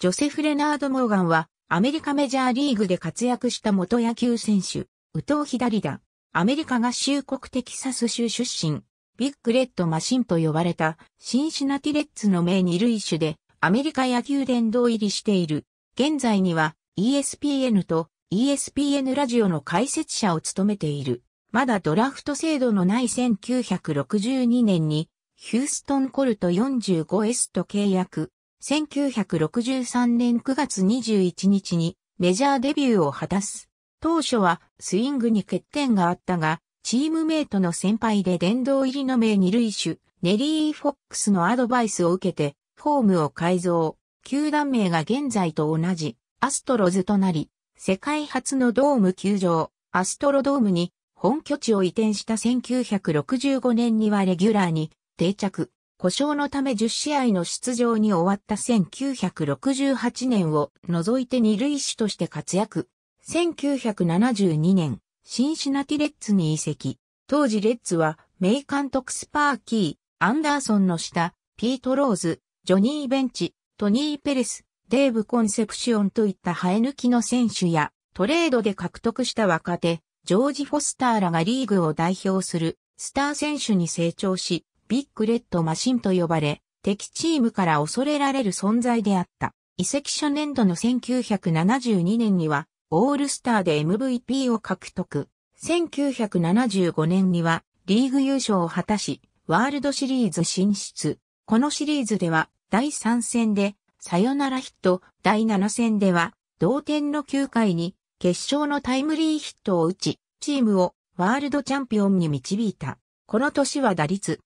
ジョセフ・レナード・モーガンは、アメリカメジャーリーグで活躍した元野球選手、右投左打、アメリカ合衆国テキサス州出身、ビッグレッドマシンと呼ばれた、シンシナティレッツの名二類種で、アメリカ野球殿堂入りしている。現在には、ESPN と ESPN ラジオの解説者を務めている。まだドラフト制度のない1962年に、ヒューストンコルト 45S と契約。1963年9月21日にメジャーデビューを果たす。当初はスイングに欠点があったが、チームメイトの先輩で殿堂入りの名二塁手、ネリー・フォックスのアドバイスを受けて、フォームを改造。球団名が現在と同じ、アストロズとなり、世界初のドーム球場、アストロドームに本拠地を移転した1965年にはレギュラーに定着。故障のため10試合の出場に終わった1968年を除いて二塁手として活躍。1972年、シンシナティレッツに移籍。当時レッツは、名監督スパーキー、アンダーソンの下、ピート・ローズ、ジョニー・ベンチ、トニー・ペレス、デーブ・コンセプシオンといった生え抜きの選手や、トレードで獲得した若手、ジョージ・フォスターらがリーグを代表するスター選手に成長し、ビッグレッドマシンと呼ばれ、敵チームから恐れられる存在であった。移籍初年度の1972年には、オールスターで MVP を獲得。1975年には、リーグ優勝を果たし、ワールドシリーズ進出。このシリーズでは、第3戦で、サヨナラヒット、第7戦では、同点の9回に、決勝のタイムリーヒットを打ち、チームをワールドチャンピオンに導いた。この年は打率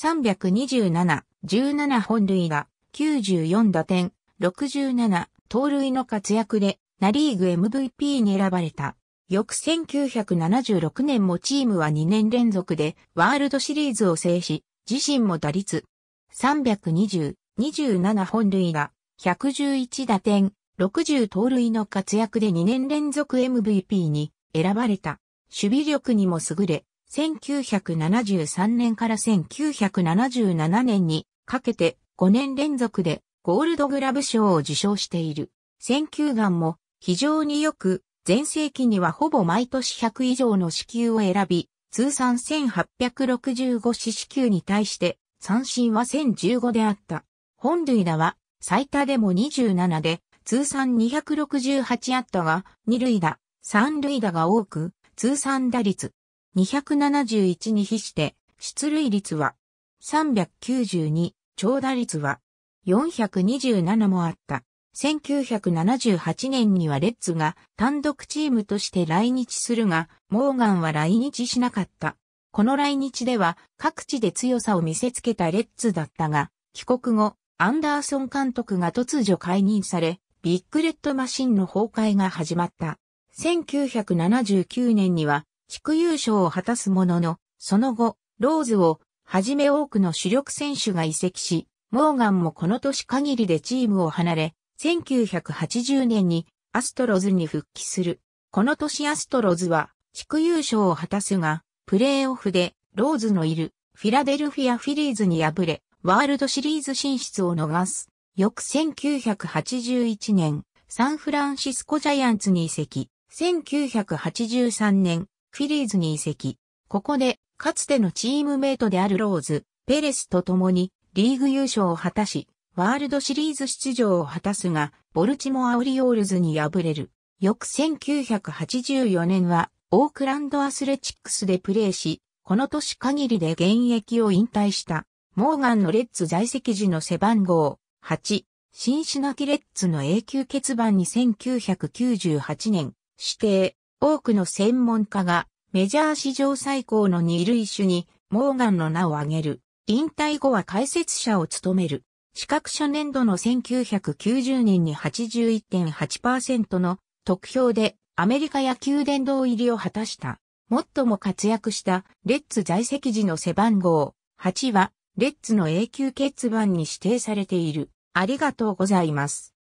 327、17本塁が94打点、67、盗塁の活躍で、ナリーグ MVP に選ばれた。翌1976年もチームは2年連続でワールドシリーズを制し、自身も打率320、27本塁が111打点、60盗塁の活躍で2年連続 MVP に選ばれた。守備力にも優れ、1973年から1977年にかけて5年連続でゴールドグラブ賞を受賞している。選球眼も非常によく、前世紀にはほぼ毎年100以上の死球を選び、通算1865四死球に対して三振は1015であった。本塁打は最多でも27で、通算268あったが、二塁打、三塁打が多く、通算打率271に比して、出塁率は392、長打率は427もあった。1978年にはレッツが単独チームとして来日するが、モーガンは来日しなかった。この来日では各地で強さを見せつけたレッツだったが、帰国後、アンダーソン監督が突如解任され、ビッグレッドマシンの崩壊が始まった。1979年には地区優勝を果たすものの、その後、ローズをはじめ多くの主力選手が移籍し、モーガンもこの年限りでチームを離れ、1980年にアストロズに復帰する。この年アストロズは地区優勝を果たすが、プレーオフでローズのいるフィラデルフィアフィリーズに敗れ、ワールドシリーズ進出を逃す。翌1981年、サンフランシスコジャイアンツに移籍。1983年、フィリーズに移籍。ここで、かつてのチームメイトであるローズ、ペレスと共にリーグ優勝を果たし、ワールドシリーズ出場を果たすが、ボルチモア・オリオールズに敗れる。翌1984年は、オークランド・アスレチックスでプレーし、この年限りで現役を引退した。モーガンのレッツ在籍時の背番号8、シンシナキレッツの永久欠番に1998年指定、多くの専門家がメジャー史上最高の二類種にモーガンの名を挙げる。引退後は解説者を務める。資格者年度の1990年に81.8%の得票でアメリカ野球殿堂入りを果たした。最も活躍したレッツ在籍時の背番号8はレッツの永久欠番に指定されている。ありがとうございます。